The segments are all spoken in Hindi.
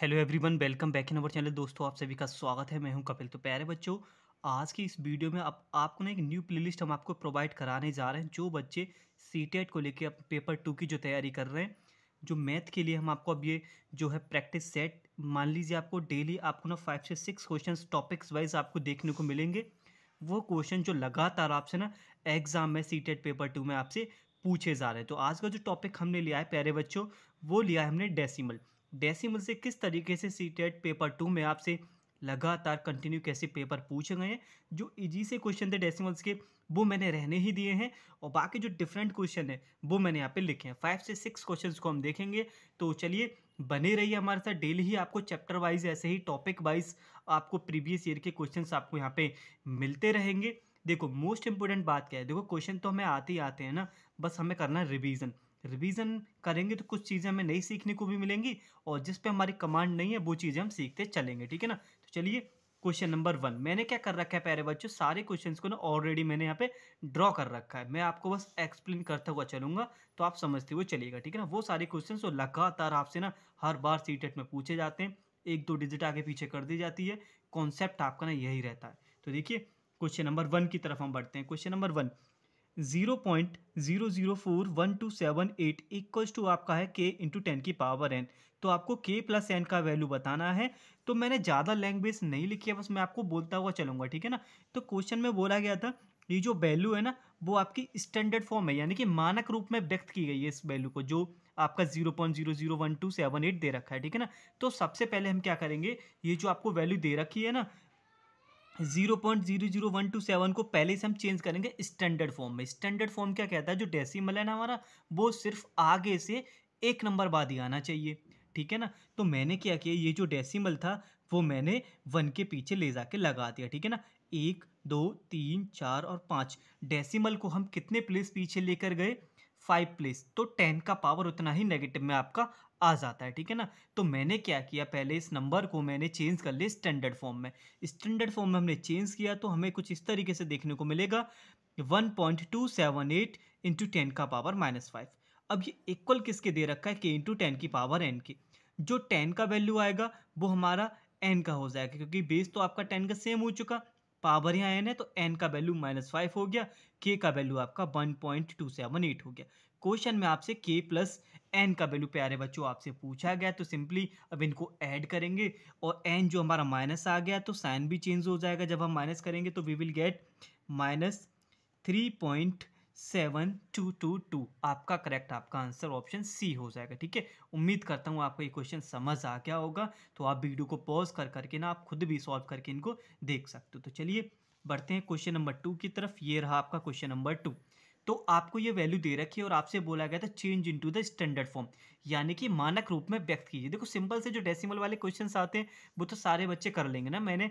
hello everyone welcome back in our channel दोस्तों आप सभी का स्वागत है मैं हूं कपिल तो प्यारे बच्चों आज की इस वीडियो में आप आपको ना एक न्यू प्लेलिस्ट हम आपको प्रोवाइड कराने जा रहे हैं जो बच्चे सी टेट e को लेके अब पेपर टू की जो तैयारी कर रहे हैं जो मैथ के लिए हम आपको अब ये जो है प्रैक्टिस सेट मान लीजिए आपको डेली आपको ना फाइव से सिक्स क्वेश्चन टॉपिक्स वाइज आपको देखने को मिलेंगे वो क्वेश्चन जो लगातार आपसे ना एग्ज़ाम में सी टेट पेपर टू में आपसे पूछे जा रहे हैं तो आज का जो टॉपिक हमने लिया है प्यारे बच्चों वो लिया है हमने डेसीमल डेसिमल से किस तरीके से सी टेट पेपर टू में आपसे लगातार कंटिन्यू कैसे पेपर पूछे गए हैं जो इजी से क्वेश्चन थे डेसिमल्स के वो मैंने रहने ही दिए हैं और बाकी जो डिफरेंट क्वेश्चन है वो मैंने यहाँ पे लिखे हैं फाइव से सिक्स क्वेश्चन को हम देखेंगे तो चलिए बने रहिए हमारे साथ डेली ही आपको चैप्टर वाइज ऐसे ही टॉपिक वाइज आपको प्रीवियस ईयर के क्वेश्चन आपको यहाँ पे मिलते रहेंगे देखो मोस्ट इंपॉर्टेंट बात क्या है देखो क्वेश्चन तो हमें आते ही आते हैं ना बस हमें करना है रिविज़न रिवीजन करेंगे तो कुछ चीज़ें हमें नई सीखने को भी मिलेंगी और जिस पे हमारी कमांड नहीं है वो चीज़ें हम सीखते चलेंगे ठीक है ना तो चलिए क्वेश्चन नंबर वन मैंने क्या कर रखा है प्यारे बच्चों सारे क्वेश्चन को ना ऑलरेडी मैंने यहाँ पे ड्रॉ कर रखा है मैं आपको बस एक्सप्लेन करता हुआ चलूंगा तो आप समझते हुए चलिएगा ठीक है ना वो सारे क्वेश्चन तो लगातार आपसे ना हर बार सी e में पूछे जाते हैं एक दो डिजिट आगे पीछे कर दी जाती है कॉन्सेप्ट आपका ना यही रहता है तो देखिए क्वेश्चन नंबर वन की तरफ हम बढ़ते हैं question number one zero point zero zero four one two seven eight equal to आपका है के इंटू टेन की पावर एन तो आपको के प्लस एन का वैल्यू बताना है तो मैंने ज़्यादा लैंग्वेज नहीं लिखी है बस मैं आपको बोलता हुआ चलूँगा ठीक है ना तो क्वेश्चन में बोला गया था ये जो वैल्यू है ना वो आपकी स्टैंडर्ड फॉर्म है यानी कि मानक रूप में व्यक्त की गई है इस वैल्यू को जो आपका zero point zero zero one two seven eight दे रखा है ठीक है ना तो सबसे पहले हम क्या करेंगे ये जो आपको वैल्यू दे रखी है ना zero point zero zero one two seven को पहले से हम चेंज करेंगे स्टैंडर्ड फॉर्म में स्टैंडर्ड फॉर्म क्या कहता है जो डेसिमल है ना हमारा वो सिर्फ आगे से एक नंबर बाद ही आना चाहिए ठीक है ना तो मैंने क्या किया ये जो डेसिमल था वो मैंने वन के पीछे ले जाके लगा दिया ठीक है ना एक दो तीन चार और पाँच डेसीमल को हम कितने प्लेस पीछे लेकर गए फाइव प्लेस तो टेन का पावर उतना ही नेगेटिव में आपका आ जाता है ठीक है ना तो मैंने क्या किया पहले इस नंबर को मैंने चेंज कर लिया स्टैंडर्ड फॉर्म में स्टैंडर्ड फॉर्म में हमने चेंज किया तो हमें कुछ इस तरीके से देखने को मिलेगा one point two seven eight into ten का पावर माइनस फाइव अब ये इक्वल किसके दे रखा है के इंटू टेन की पावर एन की जो टेन का वैल्यू आएगा वो हमारा एन का हो जाएगा क्योंकि बेस तो आपका टेन का सेम हो चुका पावर यहाँ एन है तो एन का वैल्यू माइनस फाइव हो गया के का वैल्यू आपका one point two seven eight हो गया क्वेश्चन में आपसे के प्लस एन का वैल्यू प्यारे बच्चों आपसे पूछा गया तो सिंपली अब इनको ऐड करेंगे और एन जो हमारा माइनस आ गया तो साइन भी चेंज हो जाएगा जब हम माइनस करेंगे तो we will get minus three point seven two two two आपका करेक्ट आपका आंसर ऑप्शन सी हो जाएगा ठीक है उम्मीद करता हूँ आपको ये क्वेश्चन समझ आ गया होगा तो आप वीडियो को पॉज कर करके ना आप खुद भी सॉल्व करके इनको देख सकते हो तो चलिए बढ़ते हैं क्वेश्चन नंबर टू की तरफ ये रहा आपका क्वेश्चन नंबर टू तो आपको ये वैल्यू दे रखी है और आपसे बोला गया था change into the standard form यानी कि मानक रूप में व्यक्त कीजिए देखो सिंपल से जो डेसिमल वाले क्वेश्चन आते हैं वो तो सारे बच्चे कर लेंगे ना मैंने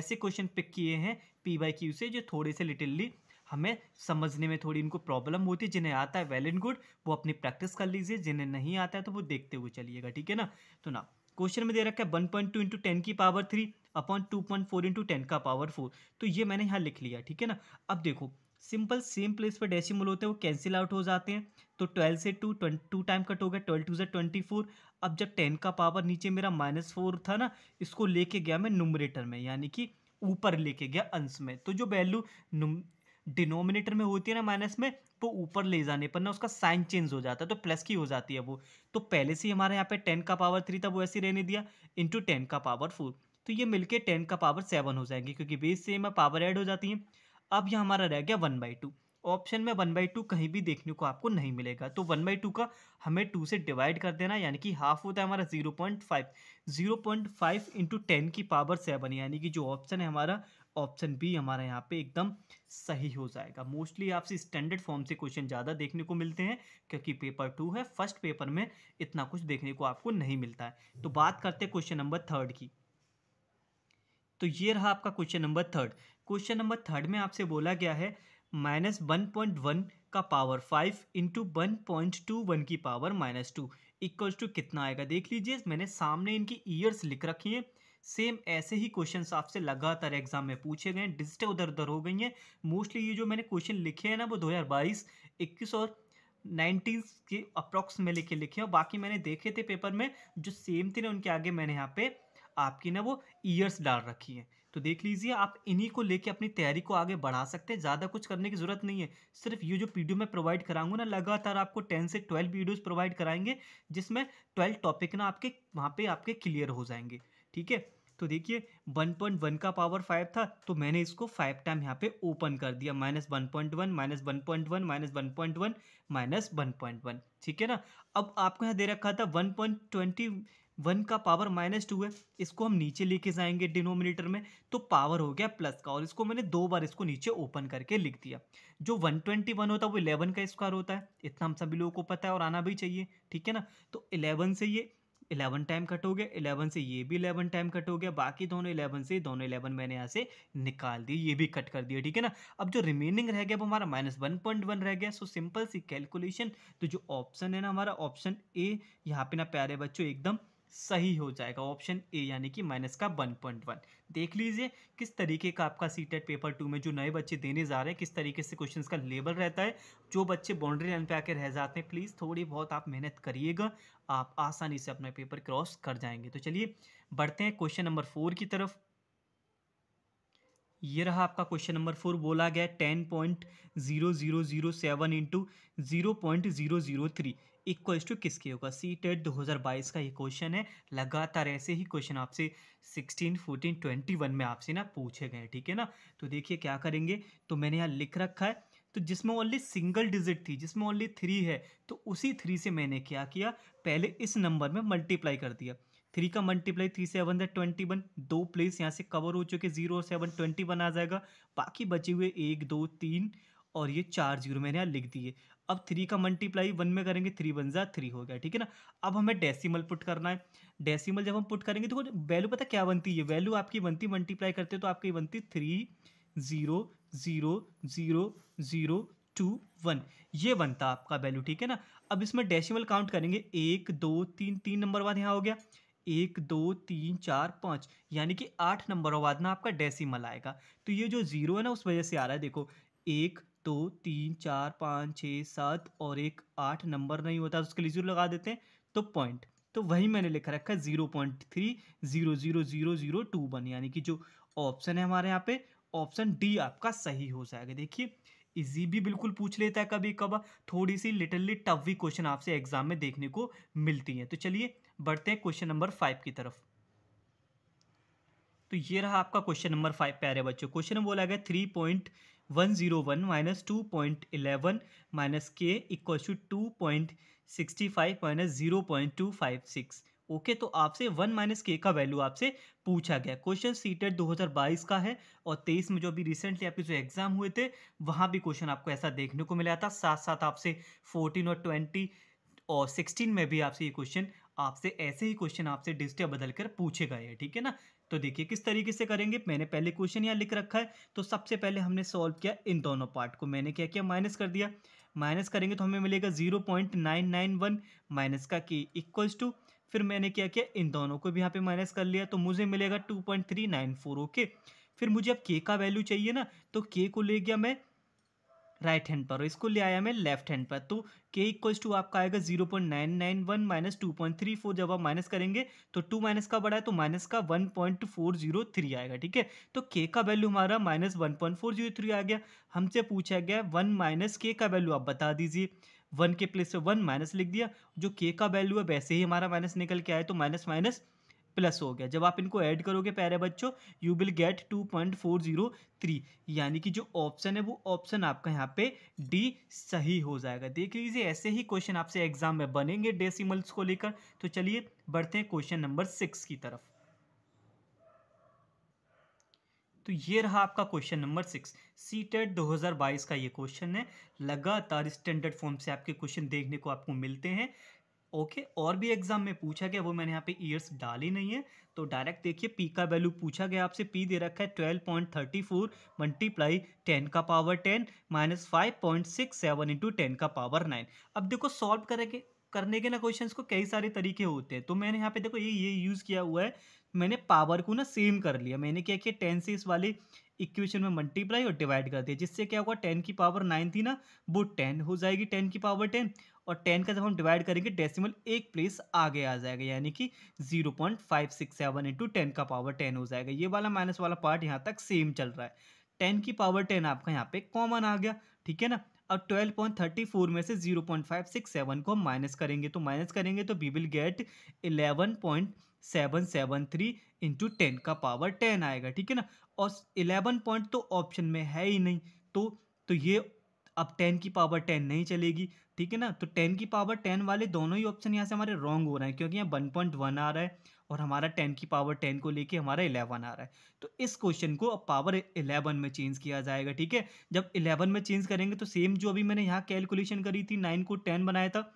ऐसे क्वेश्चन पिक किए हैं पी बाई क्यू से जो थोड़े से लिटिलली हमें समझने में थोड़ी इनको प्रॉब्लम होती है जिन्हें आता है वेल एंड गुड वो अपनी प्रैक्टिस कर लीजिए जिन्हें नहीं आता है तो वो देखते हुए चलिएगा ठीक है ना तो ना क्वेश्चन में दे रखा है one point two into ten की power three upon two point four into ten का पावर फोर तो ये मैंने यहाँ लिख लिया ठीक है ना अब देखो सिंपल सेम प्लेस पर डेसिमल होते हैं वो कैंसिल आउट हो जाते हैं तो ट्वेल्व से टू टू टाइम कट हो गया ट्वेल्व टू से ट्वेंटी फोर अब जब टेन का पावर नीचे मेरा माइनस फोर था ना इसको लेके गया मैं नुमरेटर में यानी कि ऊपर लेके गया अंश में तो जो वैल्यू डिनोमिनेटर में होती है ना माइनस में वो तो ऊपर ले जाने पर ना उसका साइन चेंज हो जाता है तो प्लस की हो जाती है वो तो पहले से ही हमारे यहाँ पे टेन का पावर थ्री था वो ऐसे रहने दिया इंटू टेन का पावर फोर तो ये मिलके टेन का पावर सेवन हो जाएंगे क्योंकि बेस से में पावर ऐड हो जाती है अब यह हमारा रह गया वन बाई टू ऑप्शन में वन बाई टू कहीं भी देखने को आपको नहीं मिलेगा तो वन बाई टू का हमें टू से डिवाइड कर देना यानी कि हाफ होता है हमारा zero point five zero point five into ten की पावर सेवन यानी कि जो ऑप्शन है हमारा ऑप्शन बी हमारा यहाँ पे एकदम सही हो जाएगा मोस्टली आपसे स्टैंडर्ड फॉर्म से क्वेश्चन ज़्यादा देखने को मिलते हैं क्योंकि पेपर टू है फर्स्ट पेपर में इतना कुछ देखने को आपको नहीं मिलता है तो बात करते हैं क्वेश्चन नंबर थर्ड की तो ये रहा आपका question number third question number third में आपसे बोला गया है माइनस वन पॉइंट वन का power five into one point two one की power minus two equals to कितना आएगा देख लीजिए मैंने सामने इनकी ईयर्स लिख रखी हैं सेम ऐसे ही क्वेश्चन आपसे लगातार एग्जाम में पूछे गए हैं उधर उधर हो गई हैं मोस्टली ये जो मैंने क्वेश्चन लिखे हैं ना वो 2022, इक्कीस और नाइनटीन के अप्रॉक्स में लिखे लिखे और बाकी मैंने देखे थे पेपर में जो सेम थे ना उनके आगे मैंने यहाँ पे आपकी ना वो ईयर्स डाल रखी हैं तो देख लीजिए आप इन्हीं को लेके अपनी तैयारी को आगे बढ़ा सकते हैं ज़्यादा कुछ करने की ज़रूरत नहीं है सिर्फ ये जो पीडियो मैं प्रोवाइड कराऊंगा ना लगातार आपको टेन से ट्वेल्व वीडियोज़ प्रोवाइड कराएंगे जिसमें ट्वेल्व टॉपिक ना आपके वहाँ पर आपके क्लियर हो जाएंगे ठीक है तो देखिए 1.1 का पावर 5 था तो मैंने इसको फाइव टाइम यहाँ पे ओपन कर दिया minus one point one minus one point one minus one point one minus one point one ठीक है ना अब आपको यहाँ दे रखा था वन पॉइंट ट्वेंटी वन का पावर माइनस टू है इसको हम नीचे लेके जाएंगे डिनोमिनेटर में तो पावर हो गया प्लस का और इसको मैंने दो बार इसको नीचे ओपन करके लिख दिया जो वन ट्वेंटी वन होता है वो इलेवन का स्क्वायर होता है इतना हम सभी लोगों को पता है और आना भी चाहिए ठीक है ना तो इलेवन से ये इलेवन टाइम कट हो गया इलेवन से ये भी इलेवन टाइम कट हो गया बाकी दोनों इलेवन से दोनों इलेवन मैंने यहाँ से निकाल दिए ये भी कट कर दिया ठीक है ना अब जो रिमेनिंग रह गया वो हमारा माइनस वन पॉइंट वन रह गया सो सिंपल सी कैलकुलेशन तो जो ऑप्शन है ना हमारा ऑप्शन ए यहाँ पे ना प्यारे बच्चों एकदम सही हो जाएगा ऑप्शन ए यानी कि माइनस का वन पॉइंट वन देख लीजिए किस तरीके का आपका सी टेट पेपर टू में जो नए बच्चे देने जा रहे हैं किस तरीके से क्वेश्चन का लेबल रहता है जो बच्चे बाउंड्री लाइन पर आके रह जाते हैं प्लीज़ थोड़ी बहुत आप मेहनत करिएगा आप आसानी से अपना पेपर क्रॉस कर जाएंगे तो चलिए बढ़ते हैं क्वेश्चन नंबर फोर की तरफ ये रहा आपका क्वेश्चन नंबर फोर बोला गया ten point zero zero zero seven into zero point zero zero three equal to किसके होगा सी टेट दो हज़ार बाईस का ये क्वेश्चन है लगातार ऐसे ही क्वेश्चन आपसे सिक्सटीन फोर्टीन ट्वेंटी वन में आपसे ना पूछे गए ठीक है ना तो देखिए क्या करेंगे तो मैंने यहाँ लिख रखा है तो जिसमें ओनली सिंगल डिजिट थी जिसमें ओनली थ्री है तो उसी थ्री से मैंने क्या किया पहले इस नंबर में मल्टीप्लाई कर दिया थ्री का मल्टीप्लाई थ्री सेवन है ट्वेंटी वन दो प्लेस यहाँ से कवर हो चुके जीरो और सेवन ट्वेंटी वन आ जाएगा बाकी बचे हुए एक दो तीन और ये चार जीरो मैंने यहाँ लिख दिए अब थ्री का मल्टीप्लाई वन में करेंगे थ्री वन ज़ा थ्री हो गया ठीक है ना अब हमें डेसिमल पुट करना है डेसिमल जब हम पुट करेंगे तो वैल्यू पता क्या बनती है वैल्यू आपकी बनती मल्टीप्लाई करते तो आपकी बनती three zero zero zero zero two one ये बनता आपका वैल्यू ठीक है ना अब इसमें डेसिमल काउंट करेंगे एक दो तीन तीन नंबर बाद यहाँ हो गया एक दो तीन चार पाँच यानी कि आठ नंबरों बाद ना आपका डेसिमल आएगा तो ये जो ज़ीरो है ना उस वजह से आ रहा है देखो एक दो तीन चार पाँच छः सात और एक आठ नंबर नहीं होता तो उसके लिए जीरो लगा देते हैं तो पॉइंट तो वही मैंने लिखा रखा है zero point three zero zero zero zero two one यानी कि जो ऑप्शन है हमारे यहाँ पे ऑप्शन डी आपका सही हो जाएगा देखिए इजी भी बिल्कुल पूछ लेता है कभी कभार थोड़ी सी लिटरली टफ भी क्वेश्चन आपसे एग्जाम में देखने को मिलती है तो चलिए बढ़ते हैं क्वेश्चन नंबर फाइव की तरफ तो ये रहा आपका क्वेश्चन नंबर फाइव प्यारे बच्चों क्वेश्चन बोला गया three point one zero one minus two point eleven minus K equal to two point sixty five minus zero point two five six okay तो आपसे वन माइनस के का वैल्यू आपसे पूछा गया क्वेश्चन सीटेड 2022 का है और 23 में जो अभी रिसेंटली आपके जो एग्जाम हुए थे वहाँ भी क्वेश्चन आपको ऐसा देखने को मिला था साथ साथ आपसे 14 और 20 और 16 में भी आपसे ये क्वेश्चन आपसे ऐसे ही क्वेश्चन आपसे डिस्टे बदल कर पूछे गए हैं ठीक है ना तो देखिए किस तरीके से करेंगे मैंने पहले क्वेश्चन यहाँ लिख रखा है तो सबसे पहले हमने सॉल्व किया इन दोनों पार्ट को मैंने क्या किया माइनस कर दिया माइनस करेंगे तो हमें मिलेगा zero point nine nine one minus का के इक्वल्स टू फिर मैंने क्या किया इन दोनों को भी यहाँ पे माइनस कर लिया तो मुझे मिलेगा two point three nine four okay फिर मुझे अब के का वैल्यू चाहिए ना तो के को ले गया मैं राइट हैंड पर और इसको ले आया मैं लेफ्ट हैंड पर तो के इक्वल्स टू आपका आएगा zero point nine nine one minus two point three four जब आप माइनस करेंगे तो टू माइनस का बड़ा है तो माइनस का one point four zero three आएगा ठीक है तो के का वैल्यू हमारा minus one point four zero three आ गया हमसे पूछा गया वन माइनस के का वैल्यू आप बता दीजिए वन के प्लेस पर वन माइनस लिख दिया जो के का वैल्यू है वैसे ही हमारा माइनस निकल के आया तो माइनस माइनस प्लस हो गया जब आप इनको ऐड करोगे प्यारे बच्चों you will get two point four zero three यानी कि जो ऑप्शन है वो ऑप्शन आपका यहाँ पे डी सही हो जाएगा देख लीजिए ऐसे ही क्वेश्चन आपसे एग्जाम में बनेंगे डेसिमल्स को लेकर तो चलिए बढ़ते हैं क्वेश्चन नंबर सिक्स की तरफ तो ये रहा आपका question number six C TET दो हज़ार बाईस का ये क्वेश्चन है लगातार स्टैंडर्ड फॉर्म से आपके क्वेश्चन देखने को आपको मिलते हैं ओके और भी एग्जाम में पूछा गया वो मैंने यहाँ पे ईयर्स डाली नहीं है तो डायरेक्ट देखिए पी का वैल्यू पूछा गया आपसे पी दे रखा है twelve point thirty four multiply ten का power ten minus five point six seven into ten का पावर नाइन अब देखो सॉल्व करेंगे करने के ना क्वेश्चंस को कई सारे तरीके होते हैं तो मैंने यहाँ पे देखो ये ये यूज़ किया हुआ है मैंने पावर को ना सेम कर लिया मैंने क्या किया टेन से इस वाले इक्वेशन में मल्टीप्लाई और डिवाइड कर दिया जिससे क्या होगा टेन की पावर नाइन थी ना वो टेन हो जाएगी टेन की पावर टेन और टेन का जब हम डिवाइड करेंगे डेसिमल एक प्लेस आगे आ जाएगा यानी कि zero point five six seven into ten का पावर टेन हो जाएगा ये वाला माइनस वाला पार्ट यहाँ तक सेम चल रहा है टेन की पावर टेन आपका यहाँ पे कॉमन आ गया ठीक है ना अब ट्वेल्व पॉइंट थर्टी फोर में से zero point five six seven को हम माइनस करेंगे तो माइनस करेंगे तो we will get eleven point seven seven three into ten का पावर टेन आएगा ठीक है ना और इलेवन पॉइंट तो ऑप्शन में है ही नहीं तो तो ये अब टेन की पावर टेन नहीं चलेगी ठीक है ना तो टेन की पावर टेन वाले दोनों ही ऑप्शन यहाँ से हमारे रॉन्ग हो रहे हैं क्योंकि यहाँ वन पॉइंट वन आ रहा है और हमारा टेन की पावर टेन को लेके हमारा इलेवन आ रहा है तो इस क्वेश्चन को अब पावर इलेवन में चेंज किया जाएगा ठीक है जब इलेवन में चेंज करेंगे तो सेम जो अभी मैंने यहाँ कैलकुलेशन करी थी नाइन को टेन बनाया था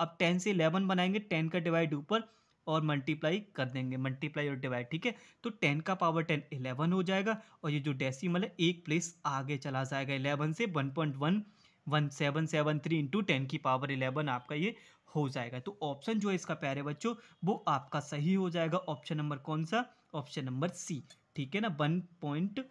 अब टेन से इलेवन बनाएंगे टेन का डिवाइड ऊपर और मल्टीप्लाई कर देंगे मल्टीप्लाई और डिवाइड ठीक है तो टेन का पावर टेन इलेवन हो जाएगा और ये जो डेसिमल है एक प्लेस आगे चला जाएगा इलेवन से one point one one seven seven three into ten की पावर इलेवन आपका ये हो जाएगा तो ऑप्शन जो है इसका प्यारे बच्चों वो आपका सही हो जाएगा ऑप्शन नंबर कौन सा ऑप्शन नंबर सी ठीक है ना one point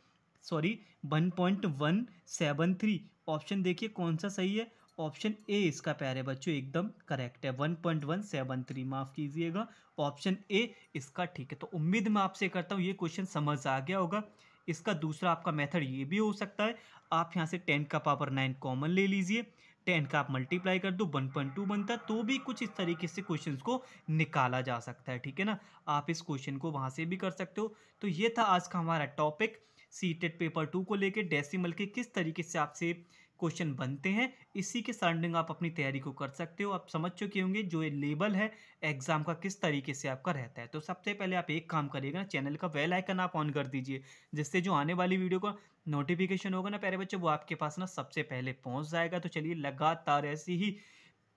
sorry one point one seven three option देखिए कौन सा सही है ऑप्शन ए इसका प्यारे बच्चों एकदम करेक्ट है one point one seven three माफ़ कीजिएगा ऑप्शन ए इसका ठीक है तो उम्मीद मैं आपसे करता हूँ ये क्वेश्चन समझ आ गया होगा इसका दूसरा आपका मेथड ये भी हो सकता है आप यहाँ से टेन का पावर नाइन कॉमन ले लीजिए टेन का आप मल्टीप्लाई कर दो वन पॉइंट टू बनता है तो भी कुछ इस तरीके से क्वेश्चंस को निकाला जा सकता है ठीक है ना आप इस क्वेश्चन को वहाँ से भी कर सकते हो तो ये था आज का हमारा टॉपिक सीटेड पेपर टू को लेके डेसिमल के किस तरीके से आपसे क्वेश्चन बनते हैं इसी के सराउंडिंग आप अपनी तैयारी को कर सकते हो आप समझ चुके होंगे जो ये लेबल है एग्जाम का किस तरीके से आपका रहता है तो सबसे पहले आप एक काम करिएगा ना चैनल का वेल आइकन आप ऑन कर दीजिए जिससे जो आने वाली वीडियो का नोटिफिकेशन होगा ना प्यारे बच्चे वो आपके पास ना सबसे पहले पहुँच जाएगा तो चलिए लगातार ऐसी ही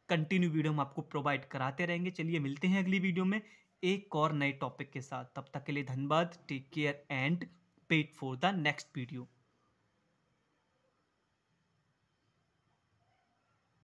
कंटिन्यू वीडियो हम आपको प्रोवाइड कराते रहेंगे चलिए मिलते हैं अगली वीडियो में एक और नए टॉपिक के साथ तब तक के लिए धन्यवाद take care and wait for the next video